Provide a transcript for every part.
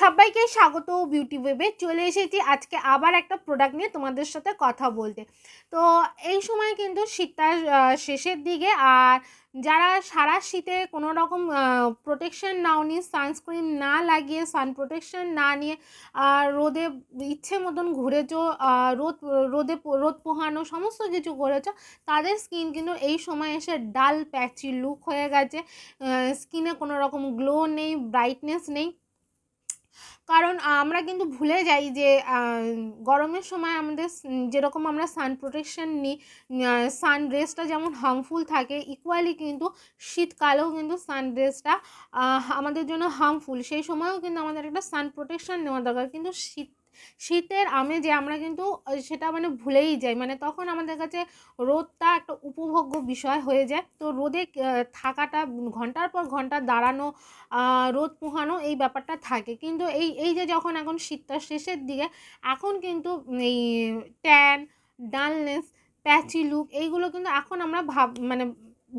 সবাইকে স্বাগত বিউটি ওয়েবে চলে এসেছি আজকে আবার একটা প্রোডাক্ট নিয়ে তোমাদের সাথে কথা বলতে তো এই সময় কিন্তু শীতটা শেষের দিকে আর যারা সারা শীতে কোনো রকম প্রোটেকশন নাও নিয়ে সানস্ক্রিন না লাগিয়ে সান প্রোটেকশন না নিয়ে আর রোদে ইচ্ছে মতন ঘুরেছ রোদ রোদে রোদ পোহানো সমস্ত কিছু করেছ তাদের স্কিন কিন্তু এই সময় এসে ডাল প্যাচি লুক হয়ে গেছে স্কিনে কোনো রকম গ্লো নেই ব্রাইটনেস নেই কারণ আমরা কিন্তু ভুলে যাই যে গরমের সময় আমাদের যেরকম আমরা সান প্রোটেকশন নিই সান ড্রেসটা যেমন হার্মফুল থাকে ইকুয়ালি কিন্তু শীতকালেও কিন্তু সান ড্রেসটা আমাদের জন্য হার্মফুল সেই সময়ও কিন্তু আমাদের একটা সান প্রোটেকশন নেওয়া দরকার কিন্তু শীত শীতের আমেজে আমরা কিন্তু সেটা মানে ভুলেই যাই মানে তখন আমাদের কাছে রোদটা একটা উপভোগ্য বিষয় হয়ে যায় তো রোদে থাকাটা ঘন্টার পর ঘন্টা দাঁড়ানো রোদ পোহানো এই ব্যাপারটা থাকে কিন্তু এই এই যে যখন এখন শীতটা শেষের দিকে এখন কিন্তু এই ট্যান ডালনেস প্যাচি লুক এইগুলো কিন্তু এখন আমরা ভাব মানে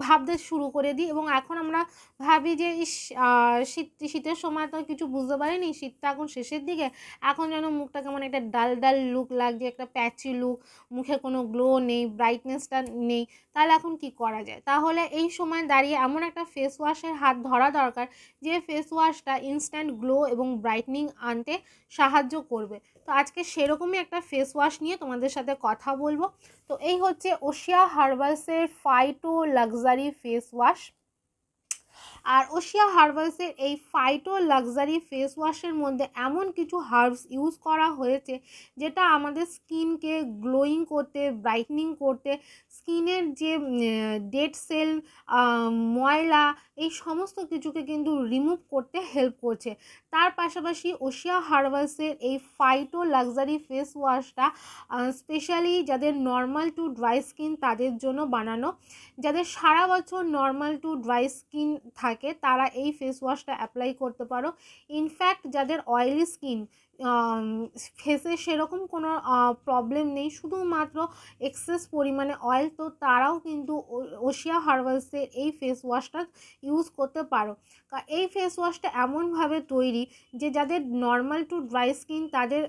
ভাবতে শুরু করে দিই এবং এখন আমরা ভাবি যে শীত শীতের সময় তো কিছু বুঝতে পারিনি শীতটা এখন শেষের দিকে এখন যেন মুখটা কেমন একটা ডাল ডাল লুক লাগছে একটা প্যাচি লুক মুখে কোনো গ্লো নেই ব্রাইটনেসটা নেই তাহলে এখন কি করা যায় তাহলে এই সময় দাঁড়িয়ে এমন একটা ফেস ওয়াশের হাত ধরা দরকার যে ফেস ওয়াশটা ইনস্ট্যান্ট গ্লো এবং ব্রাইটনিং আনতে সাহায্য করবে তো আজকে সেরকমই একটা ফেস ওয়াশ নিয়ে তোমাদের সাথে কথা বলবো তো এই হচ্ছে ওশিয়া হার্বালসের ফাইটো লাক্সারি ফেস ওয়াশ আর ওশিয়া হার্বালসের এই ফাইটো লাক্সারি ফেস ওয়াশের মধ্যে এমন কিছু হার্বস ইউজ করা হয়েছে যেটা আমাদের স্কিনকে গ্লোয়িং করতে ব্রাইটনিং করতে স্কিনের যে ডেড সেল ময়লা এই সমস্ত কিছুকে কিন্তু রিমুভ করতে হেল্প করছে তার পাশাপাশি ওশিয়া হার্বালসের এই ফাইটো লাক্সারি ফেস ওয়াশটা স্পেশালি যাদের নর্মাল টু ড্রাই স্কিন তাদের জন্য বানানো যাদের সারা বছর নর্মাল টু ড্রাই স্কিন থাকে থাকে তারা এই ফেস ওয়াশটা অ্যাপ্লাই করতে পারো ইনফ্যাক্ট যাদের অয়েলি স্কিন ফেসে সেরকম কোনো প্রবলেম নেই শুধুমাত্র এক্সেস পরিমাণে অয়েল তো তারাও কিন্তু ওশিয়া হার্বালসের এই ফেস ওয়াশটা ইউজ করতে পারো এই ফেস ওয়াশটা এমনভাবে তৈরি যে যাদের নর্মাল টু ড্রাই স্কিন তাদের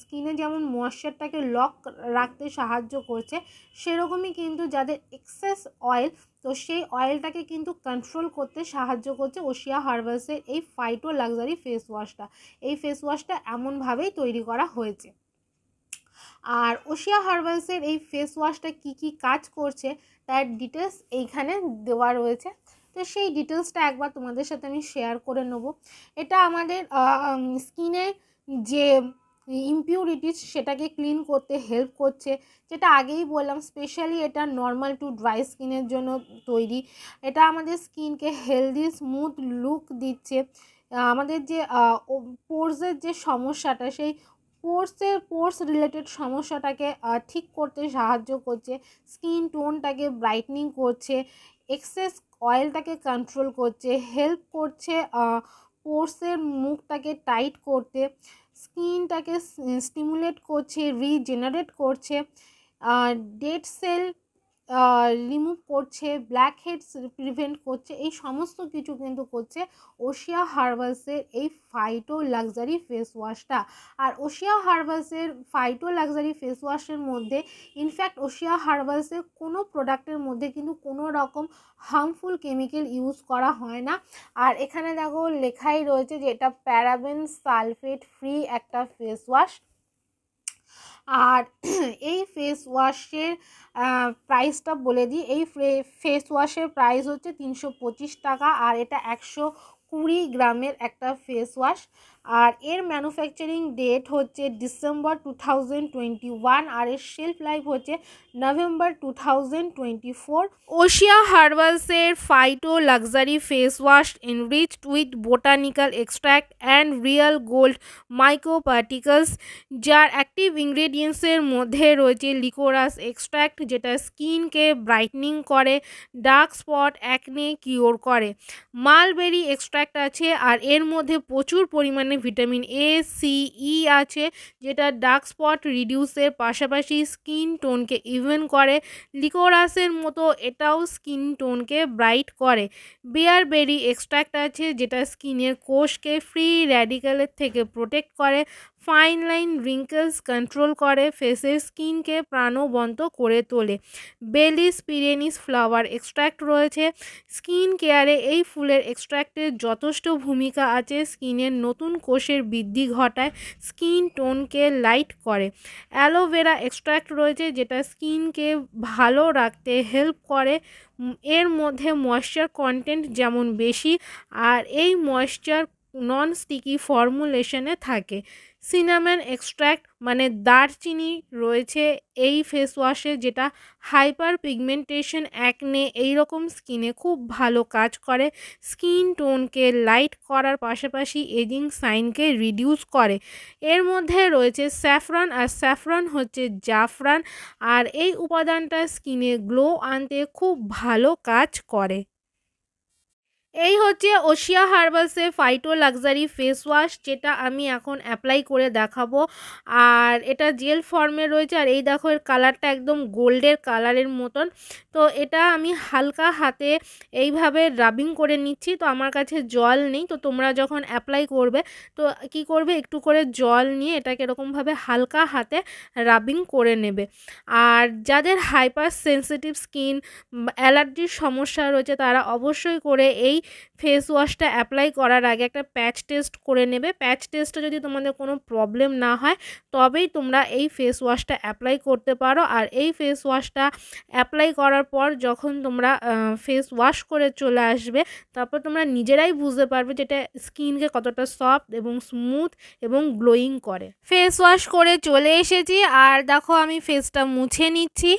স্কিনে যেমন ময়শ্চারটাকে লক রাখতে সাহায্য করছে সেরকমই কিন্তু যাদের এক্সেস অয়েল তো সেই অয়েলটাকে কিন্তু কন্ট্রোল করতে সাহায্য করছে ওশিয়া হার্বালসের এই ফাইটো লাক্সারি ফেস ওয়াশটা এই ফেস ওয়াশটা এমন নতুনভাবেই তৈরি করা হয়েছে আর ওশিয়া হার্বালসের এই ফেস ওয়াশটা কি কি কাজ করছে তার ডিটেলস এইখানে দেওয়া রয়েছে তো সেই ডিটেলসটা একবার তোমাদের সাথে আমি শেয়ার করে নেব এটা আমাদের স্কিনের যে ইম্পিউরিটিস সেটাকে ক্লিন করতে হেল্প করছে যেটা আগেই বললাম স্পেশালি এটা নর্মাল টু ড্রাই স্কিনের জন্য তৈরি এটা আমাদের স্কিনকে হেলদি স্মুথ লুক দিচ্ছে আমাদের যে পোর্সের যে সমস্যাটা সেই পোর্সের পোর্স রিলেটেড সমস্যাটাকে ঠিক করতে সাহায্য করছে স্কিন টোনটাকে ব্রাইটনিং করছে এক্সেস অয়েলটাকে কন্ট্রোল করছে হেল্প করছে পোর্সের মুখটাকে টাইট করতে স্কিনটাকে স্টিমুলেট করছে রিজেনারেট করছে ডেড সেল রিমুভ করছে ব্ল্যাক হেডস প্রিভেন্ট করছে এই সমস্ত কিছু কিন্তু করছে ওশিয়া হার্বালসের এই ফাইটো লাক্সারি ফেস ওয়াশটা আর ওশিয়া হার্বালসের ফাইটো লাক্সারি ফেস ওয়াশের মধ্যে ইনফ্যাক্ট ওশিয়া হার্বালসের কোনো প্রোডাক্টের মধ্যে কিন্তু কোনো রকম হার্মফুল কেমিক্যাল ইউজ করা হয় না আর এখানে দেখো লেখাই রয়েছে যে এটা প্যারাবেন সালফেট ফ্রি একটা ফেস ওয়াশ আর এই ফেস ওয়াশের প্রাইসটা বলে দিই এই ফেস ওয়াশের প্রাইস হচ্ছে তিনশো টাকা আর এটা একশো কুড়ি গ্রামের একটা ফেস ওয়াশ আর এর ম্যানুফ্যাকচারিং ডেট হচ্ছে December two thousand twenty one আর এর শেলফ লাইফ হচ্ছে November two thousand twenty four Oshea হার্বালসের Phyto Luxury face wash enriched with botanical extract and real gold microparticles যার অ্যাক্টিভ ইনগ্রেডিয়েন্টসের মধ্যে রয়েছে লিকোরাস এক্সট্র্যাক্ট যেটা স্কিনকে ব্রাইটনিং করে ডার্ক স্পট অ্যাকনে কিওর করে মালবেরি এক্সট্র্যাক্ট এক্সট্র্যাক্ট আছে আর এর মধ্যে প্রচুর পরিমাণে ভিটামিন এ সি ই আছে যেটা ডার্ক স্পট রিডিউসের পাশাপাশি স্কিন টোনকে ইভেন করে লিকোরাসের মতো এটাও স্কিন টোনকে ব্রাইট করে বেয়ার বেরি এক্সট্র্যাক্ট আছে যেটা স্কিনের কোষকে ফ্রি র্যাডিক্যালের থেকে প্রোটেক্ট করে ফাইন লাইন রিঙ্কেলস কন্ট্রোল করে ফেসের স্কিনকে প্রাণবন্ত করে তোলে বেলিস পিরেনিস ফ্লাওয়ার এক্সট্র্যাক্ট রয়েছে স্কিন কেয়ারে এই ফুলের এক্সট্র্যাক্টের যথেষ্ট ভূমিকা আছে স্কিনের নতুন কোষের বৃদ্ধি ঘটায় স্কিন টোনকে লাইট করে অ্যালোভেরা এক্সট্র্যাক্ট রয়েছে যেটা স্কিনকে ভালো রাখতে হেল্প করে এর মধ্যে ময়শ্চার কন্টেন্ট যেমন বেশি আর এই ময়শ্চার নন স্টিকি ফর্মুলেশনে থাকে সিনামেন এক্সট্র্যাক্ট মানে দারচিনি রয়েছে এই ফেস ওয়াশে যেটা হাইপার পিগমেন্টেশন অ্যাকনে এই রকম স্কিনে খুব ভালো কাজ করে স্কিন টোনকে লাইট করার পাশাপাশি এজিং সাইনকে রিডিউস করে এর মধ্যে রয়েছে স্যাফরন আর স্যাফরন হচ্ছে জাফরান আর এই উপাদানটা স্কিনে গ্লো আনতে খুব ভালো কাজ করে হচ্ছে ওশিয়া হার্বাসের ফাইটো লাক্সারি ফেস ওয়াশ যেটা আমি এখন অ্যাপ্লাই করে দেখাবো আর এটা জেল ফর্মে রয়েছে আর এই দেখো এর কালারটা একদম গোল্ডের কালারের মতন তো এটা আমি হালকা হাতে এইভাবে রাবিং করে নিচ্ছি তো আমার কাছে জল নেই তো তোমরা যখন অ্যাপ্লাই করবে তো কি করবে একটু করে জল নিয়ে এটাকে এরকমভাবে হালকা হাতে রাবিং করে নেবে আর যাদের হাইপার সেন্সিটিভ স্কিন অ্যালার্জির সমস্যা রয়েছে তারা অবশ্যই করে এই ফেস ওয়াশটা অ্যাপ্লাই করার আগে একটা প্যাচ টেস্ট করে নেবে প্যাচ টেস্টে যদি তোমাদের কোনো প্রবলেম না হয় তবেই তোমরা এই ফেস ওয়াশটা অ্যাপ্লাই করতে পারো আর এই ফেস ওয়াশটা অ্যাপ্লাই করার পর যখন তোমরা ফেস ওয়াশ করে চলে আসবে তারপর তোমরা নিজেরাই বুঝতে পারবে যেটা স্কিনকে কতটা সফট এবং স্মুথ এবং গ্লোয়িং করে ফেস ওয়াশ করে চলে এসেছি আর দেখো আমি ফেসটা মুছে নিচ্ছি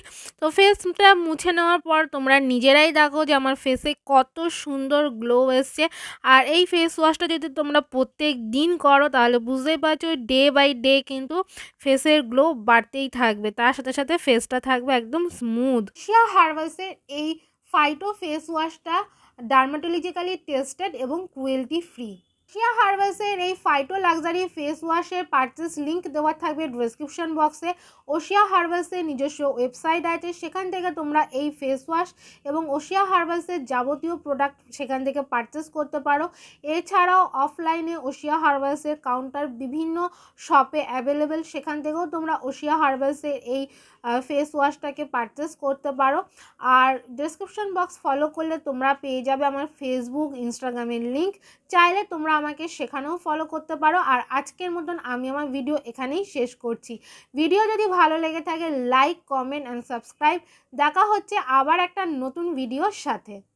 তো ফেসটা মুছে নেওয়ার পর তোমরা নিজেরাই দেখো যে আমার ফেসে কত সুন্দর গ্লো এসছে আর এই ফেস ওয়াশটা যদি তোমরা প্রত্যেক দিন করো তাহলে বুঝতেই পারছো ডে বাই ডে কিন্তু ফেসের গ্লো বাড়তেই থাকবে তার সাথে সাথে ফেসটা থাকবে একদম স্মুথ শিয়া হার্বাসের এই ফাইটো ফেস ওয়াশটা ডার্মাটোলজিক্যালি টেস্টেড এবং কুয়েলটি ফ্রি শিয়া হার্বাসের এই ফাইটো লাক্সারি ফেস ওয়াশের পার্চেস লিঙ্ক দেওয়া থাকবে ডিসক্রিপশন বক্সে ওশিয়া হার্বাসের নিজস্ব ওয়েবসাইট আছে সেখান থেকে তোমরা এই ফেস ওয়াশ এবং ওশিয়া হার্বাসের যাবতীয় প্রোডাক্ট সেখান থেকে পারচেস করতে পারো এছাড়াও অফলাইনে ওশিয়া হার্বাসের কাউন্টার বিভিন্ন শপে অ্যাভেলেবেল সেখান থেকেও তোমরা ওশিয়া হার্বাসের এই ফেস ওয়াশটাকে পারচেস করতে পারো আর ডিসক্রিপশান বক্স ফলো করলে তোমরা পেয়ে যাবে আমার ফেসবুক ইনস্টাগ্রামের লিঙ্ক চাইলে তোমরা আমাকে সেখানেও ফলো করতে পারো আর আজকের মতন আমি আমার ভিডিও এখানেই শেষ করছি ভিডিও যদি ভালো লেগে থাকে লাইক কমেন্ট অ্যান্ড সাবস্ক্রাইব দেখা হচ্ছে আবার একটা নতুন ভিডিওর সাথে